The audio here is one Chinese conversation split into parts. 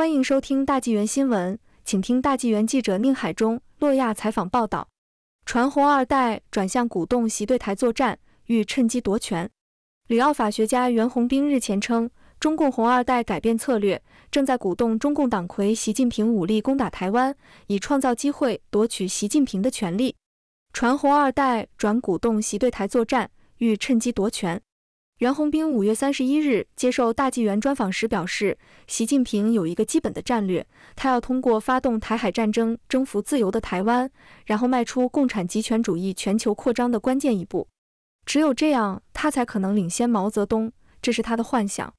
欢迎收听《大纪元新闻》，请听大纪元记者宁海中、洛亚采访报道：传红二代转向鼓动袭对台作战，欲趁机夺权。吕奥法学家袁宏兵日前称，中共红二代改变策略，正在鼓动中共党魁习近平武力攻打台湾，以创造机会夺取习近平的权利。传红二代转鼓动袭对台作战，欲趁机夺权。袁宏斌五月三十一日接受大纪元专访时表示，习近平有一个基本的战略，他要通过发动台海战争征服自由的台湾，然后迈出共产集权主义全球扩张的关键一步。只有这样，他才可能领先毛泽东。这是他的幻想。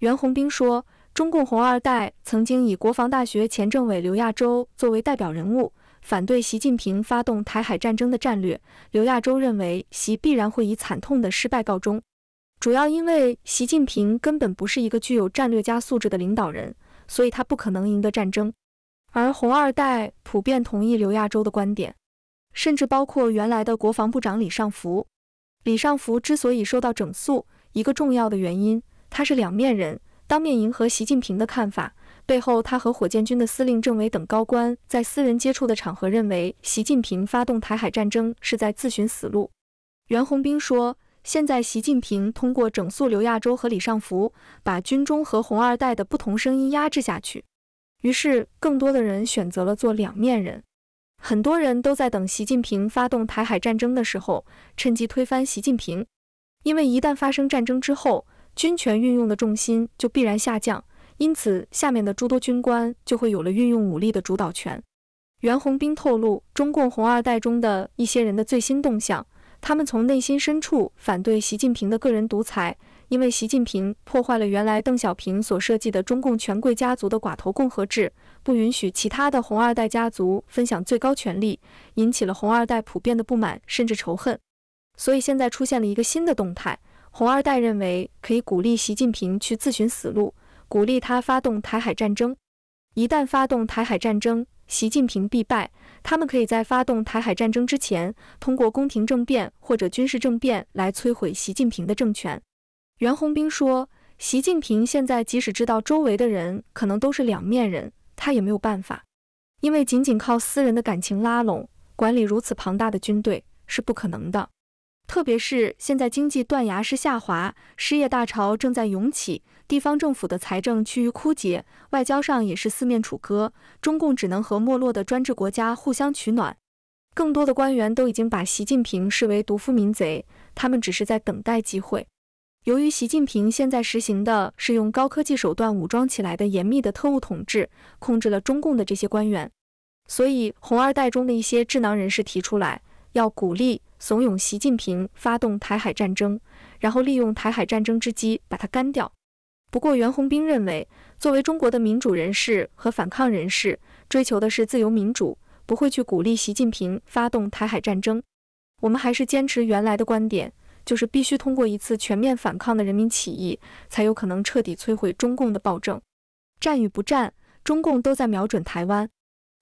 袁宏斌说，中共红二代曾经以国防大学前政委刘亚洲作为代表人物，反对习近平发动台海战争的战略。刘亚洲认为，习必然会以惨痛的失败告终。主要因为习近平根本不是一个具有战略家素质的领导人，所以他不可能赢得战争。而红二代普遍同意刘亚洲的观点，甚至包括原来的国防部长李尚福。李尚福之所以受到整肃，一个重要的原因，他是两面人，当面迎合习近平的看法，背后他和火箭军的司令、政委等高官在私人接触的场合认为，习近平发动台海战争是在自寻死路。袁宏斌说。现在，习近平通过整肃刘亚洲和李尚福，把军中和红二代的不同声音压制下去。于是，更多的人选择了做两面人。很多人都在等习近平发动台海战争的时候，趁机推翻习近平。因为一旦发生战争之后，军权运用的重心就必然下降，因此下面的诸多军官就会有了运用武力的主导权。袁宏斌透露，中共红二代中的一些人的最新动向。他们从内心深处反对习近平的个人独裁，因为习近平破坏了原来邓小平所设计的中共权贵家族的寡头共和制，不允许其他的红二代家族分享最高权力，引起了红二代普遍的不满甚至仇恨。所以现在出现了一个新的动态，红二代认为可以鼓励习近平去自寻死路，鼓励他发动台海战争。一旦发动台海战争，习近平必败，他们可以在发动台海战争之前，通过宫廷政变或者军事政变来摧毁习近平的政权。袁宏斌说：“习近平现在即使知道周围的人可能都是两面人，他也没有办法，因为仅仅靠私人的感情拉拢，管理如此庞大的军队是不可能的。”特别是现在经济断崖式下滑，失业大潮正在涌起，地方政府的财政趋于枯竭，外交上也是四面楚歌，中共只能和没落的专制国家互相取暖。更多的官员都已经把习近平视为独夫民贼，他们只是在等待机会。由于习近平现在实行的是用高科技手段武装起来的严密的特务统治，控制了中共的这些官员，所以红二代中的一些智囊人士提出来要鼓励。怂恿习近平发动台海战争，然后利用台海战争之机把他干掉。不过袁宏斌认为，作为中国的民主人士和反抗人士，追求的是自由民主，不会去鼓励习近平发动台海战争。我们还是坚持原来的观点，就是必须通过一次全面反抗的人民起义，才有可能彻底摧毁中共的暴政。战与不战，中共都在瞄准台湾。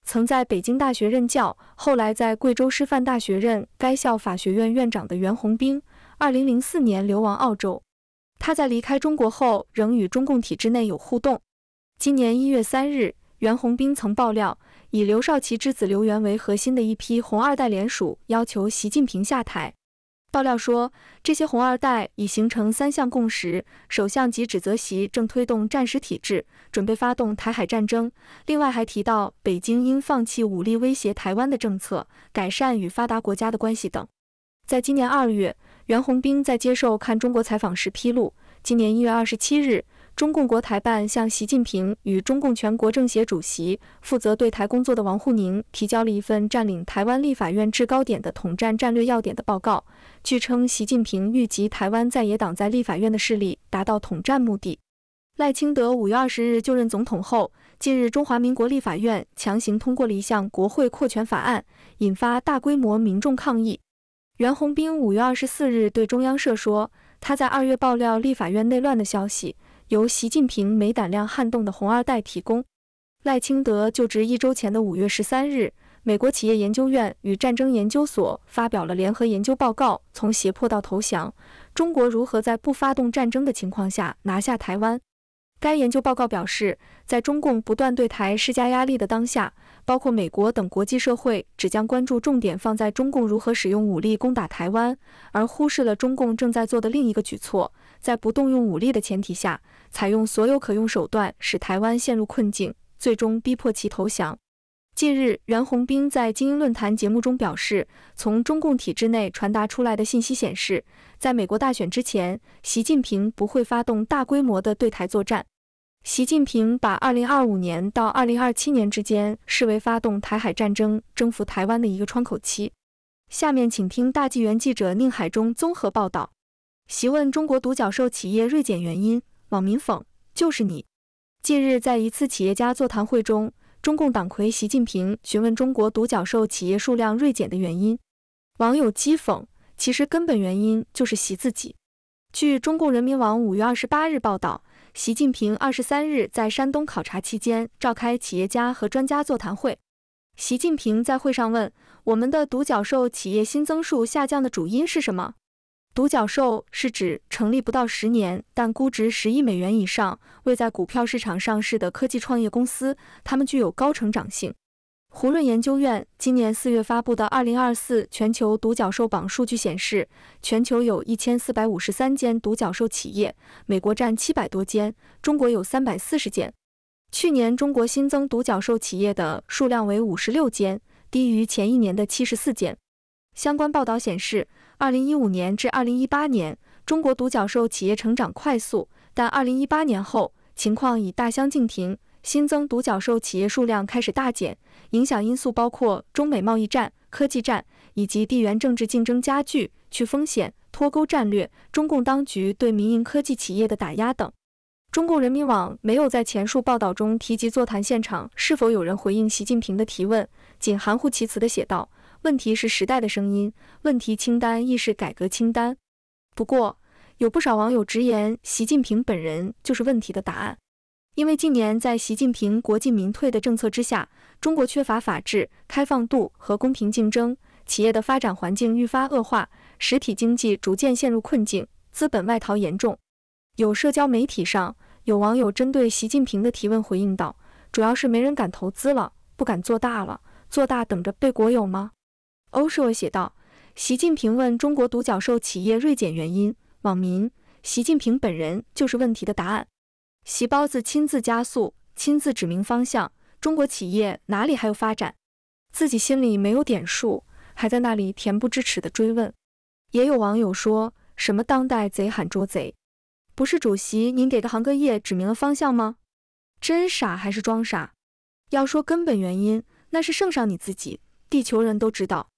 曾在北京大学任教，后来在贵州师范大学任该校法学院院长的袁宏兵，二零零四年流亡澳洲。他在离开中国后，仍与中共体制内有互动。今年一月三日，袁宏兵曾爆料，以刘少奇之子刘源为核心的一批“红二代”联署，要求习近平下台。爆料说，这些红二代已形成三项共识：首相及指责席正推动战时体制，准备发动台海战争；另外还提到，北京应放弃武力威胁台湾的政策，改善与发达国家的关系等。在今年二月，袁宏斌在接受《看中国》采访时披露，今年一月二十七日。中共国台办向习近平与中共全国政协主席、负责对台工作的王沪宁提交了一份占领台湾立法院制高点的统战战略要点的报告。据称，习近平欲集台湾在野党在立法院的势力，达到统战目的。赖清德五月二十日就任总统后，近日中华民国立法院强行通过了一项国会扩权法案，引发大规模民众抗议。袁宏斌五月二十四日对中央社说，他在二月爆料立法院内乱的消息。由习近平没胆量撼动的“红二代”提供。赖清德就职一周前的五月十三日，美国企业研究院与战争研究所发表了联合研究报告《从胁迫到投降：中国如何在不发动战争的情况下拿下台湾》。该研究报告表示，在中共不断对台施加压力的当下，包括美国等国际社会，只将关注重点放在中共如何使用武力攻打台湾，而忽视了中共正在做的另一个举措：在不动用武力的前提下，采用所有可用手段，使台湾陷入困境，最终逼迫其投降。近日，袁宏斌在《精英论坛》节目中表示，从中共体制内传达出来的信息显示，在美国大选之前，习近平不会发动大规模的对台作战。习近平把二零二五年到二零二七年之间视为发动台海战争、征服台湾的一个窗口期。下面请听大纪元记者宁海中综合报道。习问中国独角兽企业锐减原因，网民讽就是你。近日，在一次企业家座谈会中，中共党魁习近平询问中国独角兽企业数量锐减的原因，网友讥讽，其实根本原因就是习自己。据中共人民网五月二十八日报道。习近平二十三日在山东考察期间召开企业家和专家座谈会。习近平在会上问：“我们的独角兽企业新增数下降的主因是什么？”独角兽是指成立不到十年，但估值十亿美元以上、未在股票市场上市的科技创业公司，它们具有高成长性。胡润研究院今年四月发布的《二零二四全球独角兽榜》数据显示，全球有一千四百五十三间独角兽企业，美国占七百多间，中国有三百四十间。去年中国新增独角兽企业的数量为五十六间，低于前一年的七十四间。相关报道显示，二零一五年至二零一八年，中国独角兽企业成长快速，但二零一八年后情况已大相径庭。新增独角兽企业数量开始大减，影响因素包括中美贸易战、科技战以及地缘政治竞争加剧、去风险脱钩战略、中共当局对民营科技企业的打压等。中共人民网没有在前述报道中提及座谈现场是否有人回应习近平的提问，仅含糊其辞地写道：“问题是时代的声音，问题清单亦是改革清单。”不过，有不少网友直言，习近平本人就是问题的答案。因为近年在习近平“国进民退”的政策之下，中国缺乏法治、开放度和公平竞争，企业的发展环境愈发恶化，实体经济逐渐陷入困境，资本外逃严重。有社交媒体上，有网友针对习近平的提问回应道：“主要是没人敢投资了，不敢做大了，做大等着被国有吗？”欧社写道：“习近平问中国独角兽企业锐减原因，网民：习近平本人就是问题的答案。”席包子亲自加速，亲自指明方向，中国企业哪里还有发展？自己心里没有点数，还在那里恬不知耻的追问。也有网友说什么“当代贼喊捉贼”，不是主席您给各行各业指明了方向吗？真傻还是装傻？要说根本原因，那是圣上你自己，地球人都知道。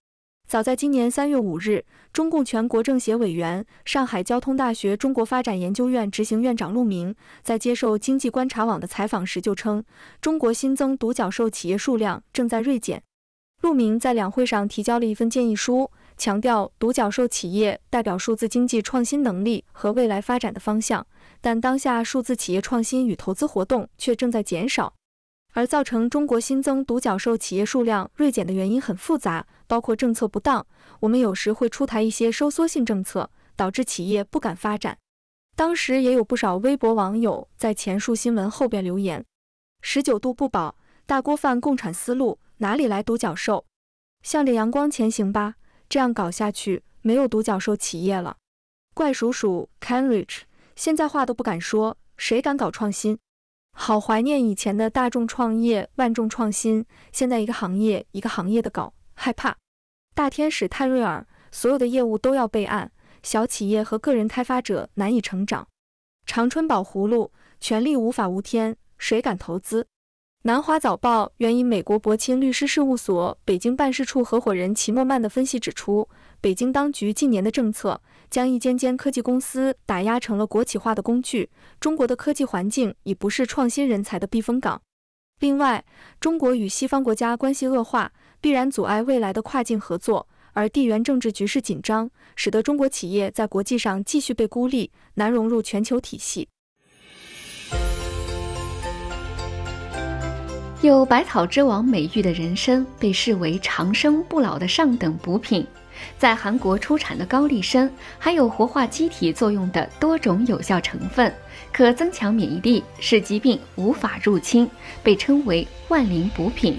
早在今年三月五日，中共全国政协委员、上海交通大学中国发展研究院执行院长陆明在接受经济观察网的采访时就称，中国新增独角兽企业数量正在锐减。陆明在两会上提交了一份建议书，强调独角兽企业代表数字经济创新能力和未来发展的方向，但当下数字企业创新与投资活动却正在减少。而造成中国新增独角兽企业数量锐减的原因很复杂。包括政策不当，我们有时会出台一些收缩性政策，导致企业不敢发展。当时也有不少微博网友在前述新闻后边留言：“十九度不保，大锅饭、共产思路，哪里来独角兽？向着阳光前行吧，这样搞下去没有独角兽企业了。”怪叔叔 Kenrich，现在话都不敢说，谁敢搞创新？好怀念以前的大众创业、万众创新，现在一个行业一个行业的搞。害怕，大天使泰瑞尔，所有的业务都要备案，小企业和个人开发者难以成长。长春宝葫芦，权力无法无天，谁敢投资？南华早报援引美国博钦律师事务所北京办事处合伙人齐默曼的分析指出，北京当局近年的政策，将一间间科技公司打压成了国企化的工具，中国的科技环境已不是创新人才的避风港。另外，中国与西方国家关系恶化。必然阻碍未来的跨境合作，而地缘政治局势紧张，使得中国企业在国际上继续被孤立，难融入全球体系。有百草之王美誉的人参，被视为长生不老的上等补品。在韩国出产的高丽参，含有活化机体作用的多种有效成分，可增强免疫力，使疾病无法入侵，被称为万灵补品。